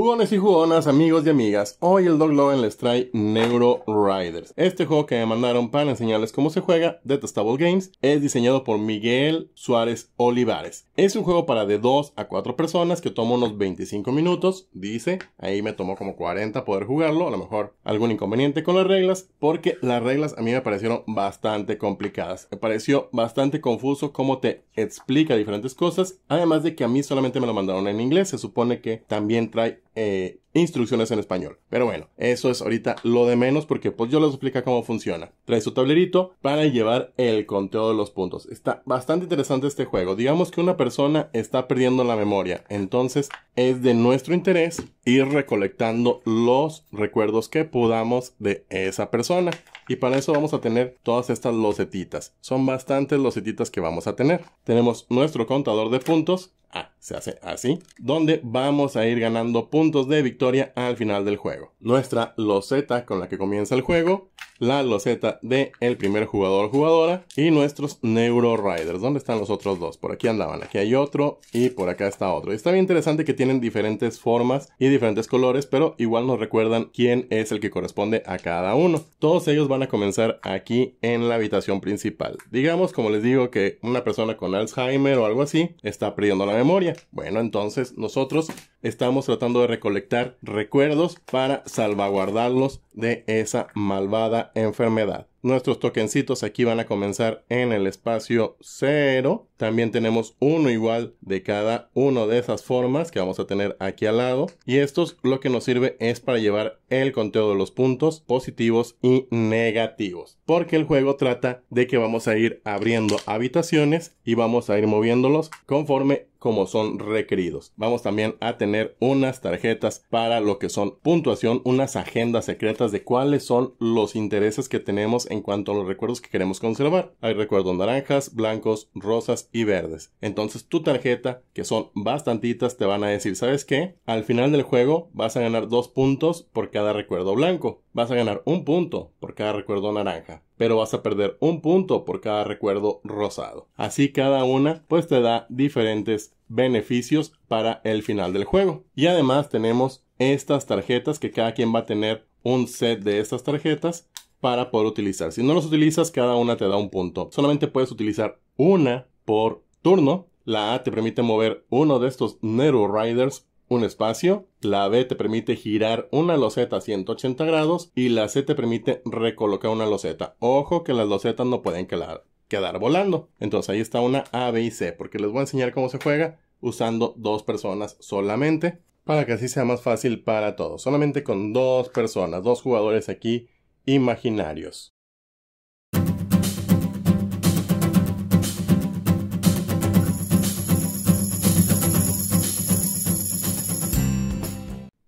Jugones y jugonas, amigos y amigas, hoy el Dog Loven les trae Neuro Riders. Este juego que me mandaron para enseñarles cómo se juega, de Testable Games, es diseñado por Miguel Suárez Olivares. Es un juego para de 2 a 4 personas que toma unos 25 minutos, dice, ahí me tomó como 40 poder jugarlo, a lo mejor algún inconveniente con las reglas, porque las reglas a mí me parecieron bastante complicadas. Me pareció bastante confuso cómo te explica diferentes cosas, además de que a mí solamente me lo mandaron en inglés, se supone que también trae eh, instrucciones en español. Pero bueno, eso es ahorita lo de menos porque pues yo les explico cómo funciona. Trae su tablerito para llevar el conteo de los puntos. Está bastante interesante este juego. Digamos que una persona está perdiendo la memoria. Entonces es de nuestro interés ir recolectando los recuerdos que podamos de esa persona. Y para eso vamos a tener todas estas losetitas. Son bastantes losetitas que vamos a tener. Tenemos nuestro contador de puntos. Ah, se hace así. Donde vamos a ir ganando puntos de victoria al final del juego. Nuestra loseta con la que comienza el juego, la loseta del el primer jugador o jugadora y nuestros Neuro Riders. ¿Dónde están los otros dos? Por aquí andaban, aquí hay otro y por acá está otro. está bien interesante que tienen diferentes formas y diferentes colores, pero igual nos recuerdan quién es el que corresponde a cada uno. Todos ellos van a comenzar aquí en la habitación principal. Digamos, como les digo, que una persona con Alzheimer o algo así está perdiendo la memoria. Bueno, entonces nosotros estamos tratando de recolectar recuerdos para salvaguardarlos de esa malvada enfermedad. Nuestros tokencitos aquí van a comenzar en el espacio cero. También tenemos uno igual de cada una de esas formas que vamos a tener aquí al lado. Y estos lo que nos sirve es para llevar el conteo de los puntos positivos y negativos. Porque el juego trata de que vamos a ir abriendo habitaciones y vamos a ir moviéndolos conforme como son requeridos. Vamos también a tener unas tarjetas para lo que son puntuación, unas agendas secretas de cuáles son los intereses que tenemos en cuanto a los recuerdos que queremos conservar. Hay recuerdos naranjas, blancos, rosas y verdes. Entonces tu tarjeta, que son bastantitas, te van a decir, ¿sabes qué? Al final del juego vas a ganar dos puntos por cada recuerdo blanco. Vas a ganar un punto por cada recuerdo naranja pero vas a perder un punto por cada recuerdo rosado. Así cada una pues te da diferentes beneficios para el final del juego. Y además tenemos estas tarjetas que cada quien va a tener un set de estas tarjetas para poder utilizar. Si no las utilizas, cada una te da un punto. Solamente puedes utilizar una por turno. La A te permite mover uno de estos Nero Riders un espacio, la B te permite girar una loseta a 180 grados y la C te permite recolocar una loseta. Ojo que las losetas no pueden quedar, quedar volando. Entonces ahí está una A, B y C, porque les voy a enseñar cómo se juega usando dos personas solamente, para que así sea más fácil para todos. Solamente con dos personas, dos jugadores aquí imaginarios.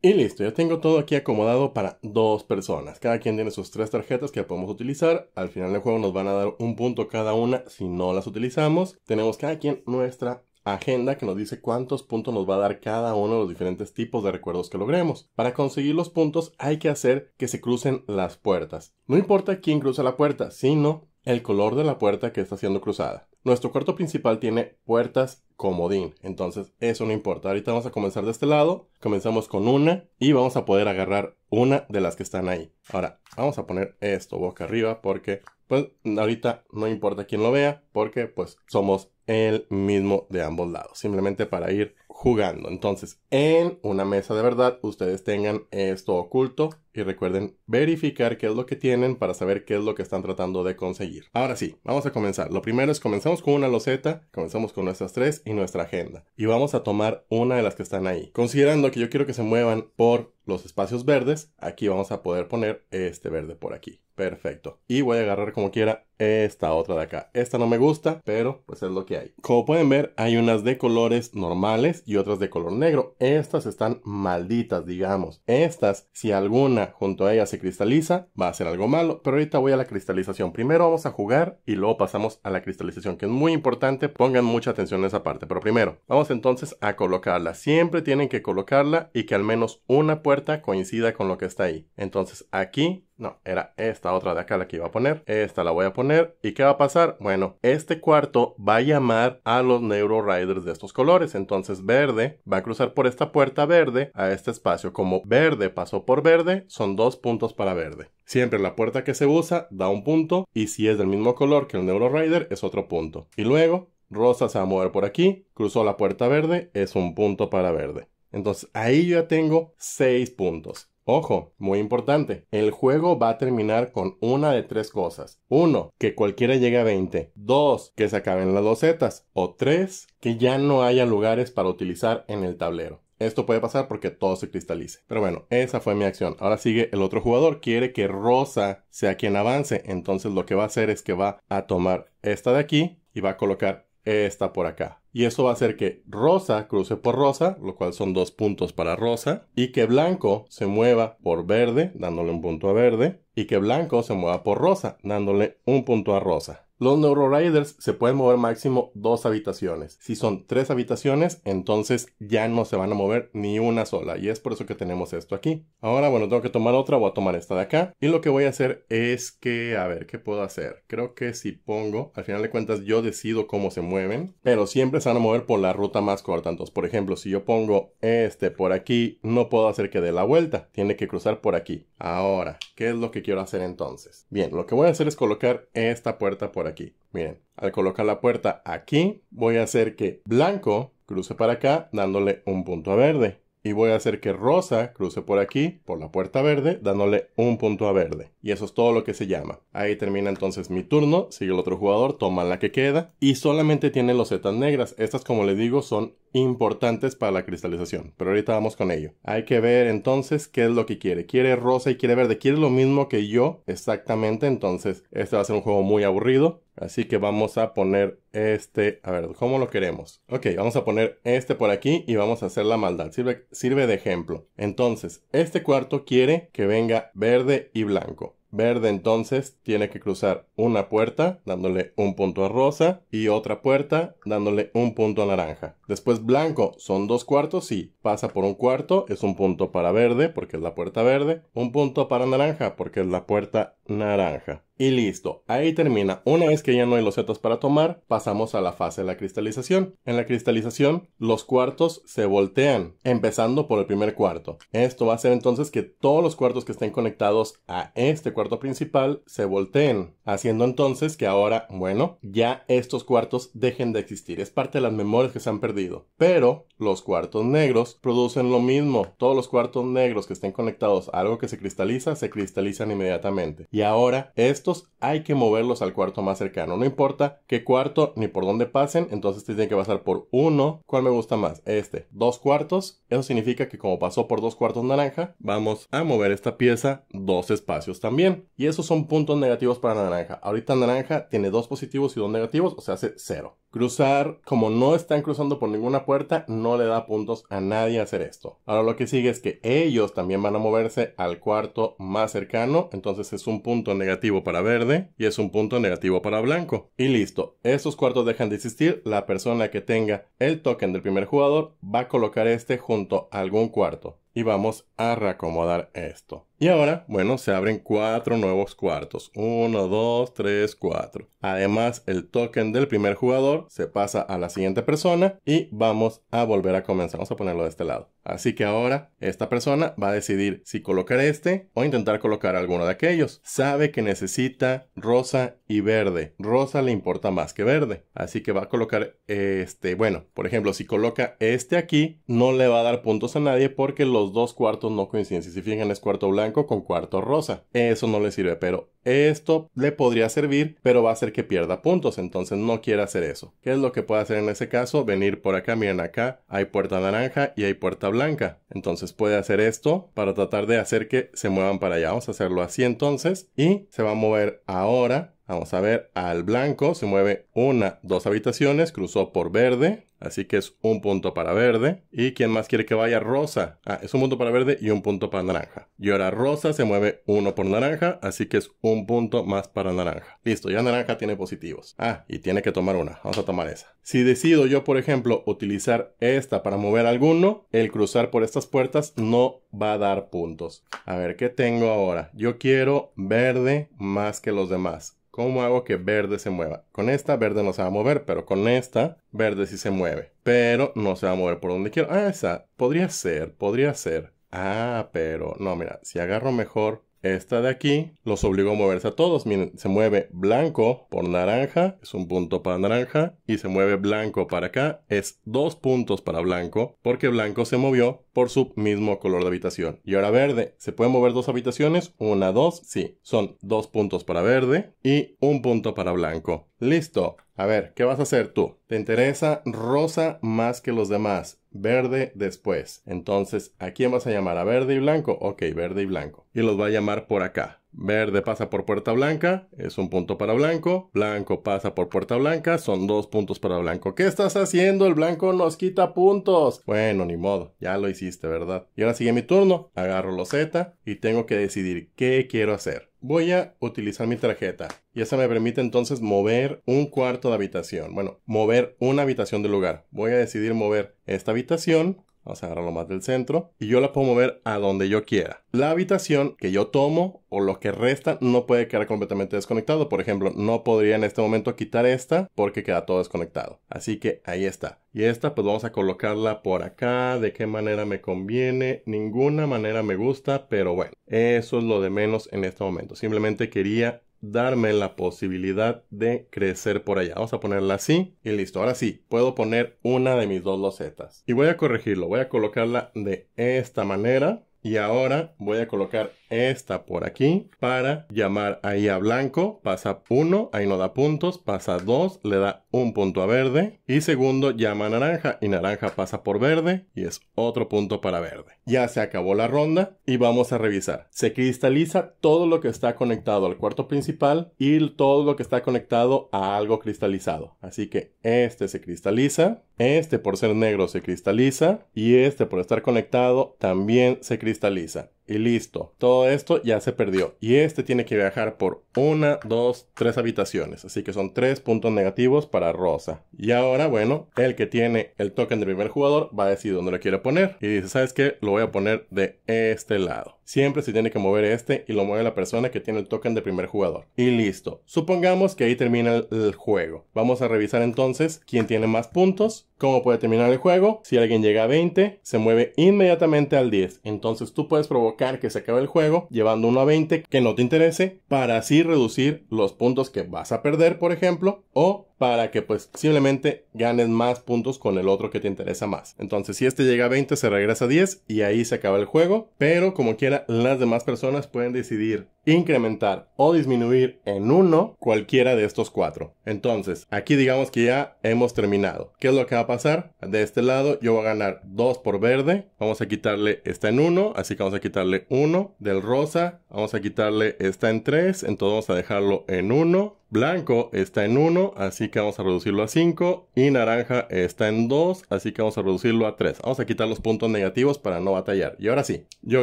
Y listo, ya tengo todo aquí acomodado para dos personas. Cada quien tiene sus tres tarjetas que podemos utilizar. Al final del juego nos van a dar un punto cada una si no las utilizamos. Tenemos cada quien nuestra agenda que nos dice cuántos puntos nos va a dar cada uno de los diferentes tipos de recuerdos que logremos. Para conseguir los puntos hay que hacer que se crucen las puertas. No importa quién cruza la puerta, sino el color de la puerta que está siendo cruzada. Nuestro cuarto principal tiene puertas comodín, entonces eso no importa. Ahorita vamos a comenzar de este lado, comenzamos con una y vamos a poder agarrar una de las que están ahí. Ahora, vamos a poner esto boca arriba porque pues ahorita no importa quién lo vea porque pues somos el mismo de ambos lados, simplemente para ir jugando. Entonces, en una mesa de verdad, ustedes tengan esto oculto y recuerden verificar qué es lo que tienen para saber qué es lo que están tratando de conseguir. Ahora sí, vamos a comenzar. Lo primero es comenzamos con una loseta, comenzamos con nuestras tres y nuestra agenda. Y vamos a tomar una de las que están ahí. Considerando que yo quiero que se muevan por los espacios verdes, aquí vamos a poder poner este verde por aquí. Perfecto. Y voy a agarrar como quiera esta otra de acá. Esta no me gusta, pero pues es lo que hay. Como pueden ver, hay unas de colores normales y otras de color negro. Estas están malditas, digamos. Estas, si alguna junto a ellas se cristaliza, va a ser algo malo, pero ahorita voy a la cristalización. Primero vamos a jugar y luego pasamos a la cristalización, que es muy importante. Pongan mucha atención en esa parte, pero primero vamos entonces a colocarla. Siempre tienen que colocarla y que al menos una puerta coincida con lo que está ahí. Entonces aquí no, era esta otra de acá la que iba a poner. Esta la voy a poner. ¿Y qué va a pasar? Bueno, este cuarto va a llamar a los Neuro de estos colores. Entonces verde va a cruzar por esta puerta verde a este espacio. Como verde pasó por verde, son dos puntos para verde. Siempre la puerta que se usa da un punto y si es del mismo color que el Neuro es otro punto. Y luego, rosa se va a mover por aquí, cruzó la puerta verde, es un punto para verde. Entonces ahí yo ya tengo seis puntos. Ojo, muy importante, el juego va a terminar con una de tres cosas. Uno, Que cualquiera llegue a 20. Dos, Que se acaben las dosetas. O tres, Que ya no haya lugares para utilizar en el tablero. Esto puede pasar porque todo se cristalice. Pero bueno, esa fue mi acción. Ahora sigue el otro jugador. Quiere que Rosa sea quien avance. Entonces lo que va a hacer es que va a tomar esta de aquí y va a colocar está por acá. Y eso va a hacer que rosa cruce por rosa, lo cual son dos puntos para rosa, y que blanco se mueva por verde, dándole un punto a verde, y que blanco se mueva por rosa, dándole un punto a rosa. Los Neuroriders se pueden mover máximo dos habitaciones. Si son tres habitaciones, entonces ya no se van a mover ni una sola. Y es por eso que tenemos esto aquí. Ahora, bueno, tengo que tomar otra. Voy a tomar esta de acá. Y lo que voy a hacer es que, a ver, ¿qué puedo hacer? Creo que si pongo, al final de cuentas yo decido cómo se mueven. Pero siempre se van a mover por la ruta más corta. Entonces, por ejemplo, si yo pongo este por aquí, no puedo hacer que dé la vuelta. Tiene que cruzar por aquí. Ahora, ¿qué es lo que quiero hacer entonces? Bien, lo que voy a hacer es colocar esta puerta por aquí aquí. Miren, al colocar la puerta aquí, voy a hacer que blanco cruce para acá dándole un punto a verde y voy a hacer que rosa cruce por aquí, por la puerta verde, dándole un punto a verde. Y eso es todo lo que se llama. Ahí termina entonces mi turno, sigue el otro jugador, toma la que queda y solamente tiene los negras. Estas, como le digo, son importantes para la cristalización, pero ahorita vamos con ello. Hay que ver entonces qué es lo que quiere. Quiere rosa y quiere verde, quiere lo mismo que yo exactamente, entonces este va a ser un juego muy aburrido. Así que vamos a poner este, a ver, ¿cómo lo queremos? Ok, vamos a poner este por aquí y vamos a hacer la maldad. Sirve, sirve de ejemplo. Entonces, este cuarto quiere que venga verde y blanco. Verde entonces tiene que cruzar una puerta dándole un punto a rosa y otra puerta dándole un punto a naranja. Después blanco son dos cuartos y pasa por un cuarto, es un punto para verde porque es la puerta verde, un punto para naranja porque es la puerta naranja. Y listo, ahí termina. Una vez que ya no hay los losetas para tomar, pasamos a la fase de la cristalización. En la cristalización, los cuartos se voltean, empezando por el primer cuarto. Esto va a hacer entonces que todos los cuartos que estén conectados a este cuarto principal se volteen, haciendo entonces que ahora, bueno, ya estos cuartos dejen de existir. Es parte de las memorias que se han perdido. Pero los cuartos negros producen lo mismo. Todos los cuartos negros que estén conectados a algo que se cristaliza, se cristalizan inmediatamente y ahora estos hay que moverlos al cuarto más cercano. No importa qué cuarto ni por dónde pasen, entonces este tienen que pasar por uno. ¿Cuál me gusta más? Este, dos cuartos. Eso significa que como pasó por dos cuartos naranja, vamos a mover esta pieza dos espacios también. Y esos son puntos negativos para naranja. Ahorita naranja tiene dos positivos y dos negativos, o sea, hace cero. Cruzar, como no están cruzando por ninguna puerta, no le da puntos a nadie hacer esto. Ahora lo que sigue es que ellos también van a moverse al cuarto más cercano, entonces es un punto punto negativo para verde y es un punto negativo para blanco. Y listo, estos cuartos dejan de existir, la persona que tenga el token del primer jugador va a colocar este junto a algún cuarto. Y vamos a reacomodar esto. Y ahora, bueno, se abren cuatro nuevos cuartos. 1, 2, 3, 4. Además, el token del primer jugador se pasa a la siguiente persona y vamos a volver a comenzar. Vamos a ponerlo de este lado. Así que ahora esta persona va a decidir si colocar este o intentar colocar alguno de aquellos. Sabe que necesita rosa y verde. Rosa le importa más que verde. Así que va a colocar este. Bueno, por ejemplo, si coloca este aquí, no le va a dar puntos a nadie porque los dos cuartos no coinciden. Si se fijan, es cuarto blanco con cuarto rosa. Eso no le sirve, pero esto le podría servir, pero va a hacer que pierda puntos, entonces no quiere hacer eso. ¿Qué es lo que puede hacer en ese caso? Venir por acá, miren acá, hay puerta naranja y hay puerta blanca. Entonces puede hacer esto para tratar de hacer que se muevan para allá. Vamos a hacerlo así entonces y se va a mover ahora Vamos a ver, al blanco se mueve una, dos habitaciones, cruzó por verde, Así que es un punto para verde. ¿Y quién más quiere que vaya? Rosa. Ah, es un punto para verde y un punto para naranja. Y ahora rosa se mueve uno por naranja, así que es un punto más para naranja. Listo, ya naranja tiene positivos. Ah, y tiene que tomar una. Vamos a tomar esa. Si decido yo, por ejemplo, utilizar esta para mover alguno, el cruzar por estas puertas no va a dar puntos. A ver, ¿qué tengo ahora? Yo quiero verde más que los demás. ¿Cómo hago que verde se mueva? Con esta verde no se va a mover, pero con esta verde sí se mueve. Pero no se va a mover por donde quiero. Ah, esa. Podría ser, podría ser. Ah, pero no, mira, si agarro mejor esta de aquí los obligó a moverse a todos. Miren, se mueve blanco por naranja, es un punto para naranja, y se mueve blanco para acá, es dos puntos para blanco, porque blanco se movió por su mismo color de habitación. Y ahora verde, ¿se pueden mover dos habitaciones? Una, dos, sí. Son dos puntos para verde y un punto para blanco. Listo. A ver, ¿qué vas a hacer tú? Te interesa rosa más que los demás, verde después. Entonces, ¿a quién vas a llamar? ¿A verde y blanco? Ok, verde y blanco. Y los va a llamar por acá. Verde pasa por puerta blanca, es un punto para blanco. Blanco pasa por puerta blanca, son dos puntos para blanco. ¿Qué estás haciendo? El blanco nos quita puntos. Bueno, ni modo, ya lo hiciste, ¿verdad? Y ahora sigue mi turno. Agarro los Z y tengo que decidir qué quiero hacer voy a utilizar mi tarjeta y esa me permite entonces mover un cuarto de habitación. Bueno, mover una habitación de lugar. Voy a decidir mover esta habitación Vamos a agarrarlo más del centro, y yo la puedo mover a donde yo quiera. La habitación que yo tomo o lo que resta no puede quedar completamente desconectado. Por ejemplo, no podría en este momento quitar esta porque queda todo desconectado. Así que ahí está. Y esta pues vamos a colocarla por acá. ¿De qué manera me conviene? Ninguna manera me gusta, pero bueno, eso es lo de menos en este momento. Simplemente quería darme la posibilidad de crecer por allá. Vamos a ponerla así y listo. Ahora sí, puedo poner una de mis dos losetas. Y voy a corregirlo, voy a colocarla de esta manera y ahora voy a colocar esta por aquí para llamar ahí a blanco. Pasa uno, ahí no da puntos. Pasa dos, le da un punto a verde. Y segundo llama naranja y naranja pasa por verde y es otro punto para verde. Ya se acabó la ronda y vamos a revisar. Se cristaliza todo lo que está conectado al cuarto principal y todo lo que está conectado a algo cristalizado. Así que este se cristaliza, este por ser negro se cristaliza y este por estar conectado también se cristaliza cristaliza y listo. Todo esto ya se perdió. Y este tiene que viajar por una, dos, tres habitaciones. Así que son tres puntos negativos para Rosa. Y ahora, bueno, el que tiene el token de primer jugador va a decidir dónde lo quiere poner. Y dice, ¿sabes qué? Lo voy a poner de este lado. Siempre se tiene que mover este y lo mueve la persona que tiene el token de primer jugador. Y listo. Supongamos que ahí termina el, el juego. Vamos a revisar entonces quién tiene más puntos, cómo puede terminar el juego. Si alguien llega a 20, se mueve inmediatamente al 10. Entonces tú puedes provocar que se acabe el juego, llevando uno a 20 que no te interese, para así reducir los puntos que vas a perder, por ejemplo, o para que pues simplemente ganes más puntos con el otro que te interesa más. Entonces si este llega a 20 se regresa a 10 y ahí se acaba el juego, pero como quiera las demás personas pueden decidir incrementar o disminuir en 1 cualquiera de estos cuatro. Entonces, aquí digamos que ya hemos terminado. ¿Qué es lo que va a pasar? De este lado yo voy a ganar 2 por verde. Vamos a quitarle esta en 1, así que vamos a quitarle 1. Del rosa, vamos a quitarle esta en 3, entonces vamos a dejarlo en 1. Blanco está en 1, así que vamos a reducirlo a 5. Y naranja está en 2, así que vamos a reducirlo a 3. Vamos a quitar los puntos negativos para no batallar. Y ahora sí, yo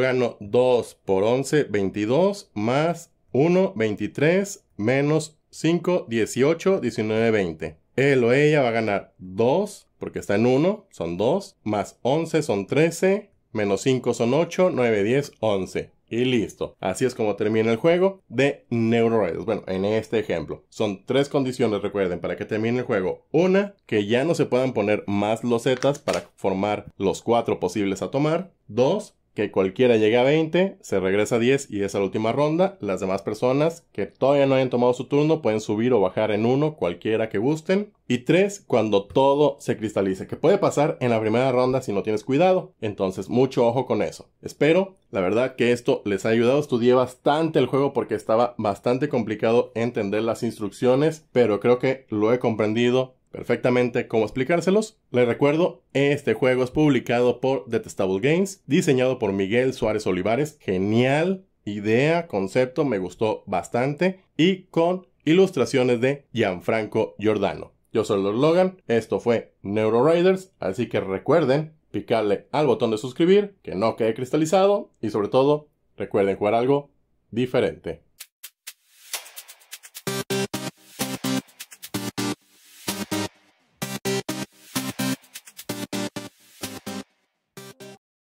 gano 2 por 11, 22, más 1, 23, menos 5, 18, 19, 20. Él o ella va a ganar 2, porque está en 1, son 2, más 11 son 13, menos 5 son 8, 9, 10, 11. Y listo. Así es como termina el juego de NeuroRiders. Bueno, en este ejemplo. Son tres condiciones, recuerden, para que termine el juego. Una, que ya no se puedan poner más losetas para formar los cuatro posibles a tomar. Dos, que cualquiera llegue a 20, se regresa a 10 y es la última ronda. Las demás personas que todavía no hayan tomado su turno pueden subir o bajar en 1, cualquiera que gusten. Y 3, cuando todo se cristalice, que puede pasar en la primera ronda si no tienes cuidado. Entonces, mucho ojo con eso. Espero, la verdad, que esto les ha ayudado. Estudié bastante el juego porque estaba bastante complicado entender las instrucciones, pero creo que lo he comprendido perfectamente cómo explicárselos. Les recuerdo, este juego es publicado por Detestable Games, diseñado por Miguel Suárez Olivares. Genial idea, concepto, me gustó bastante. Y con ilustraciones de Gianfranco Giordano. Yo soy Lord Logan, esto fue Neuro Raiders, así que recuerden picarle al botón de suscribir, que no quede cristalizado y sobre todo, recuerden jugar algo diferente.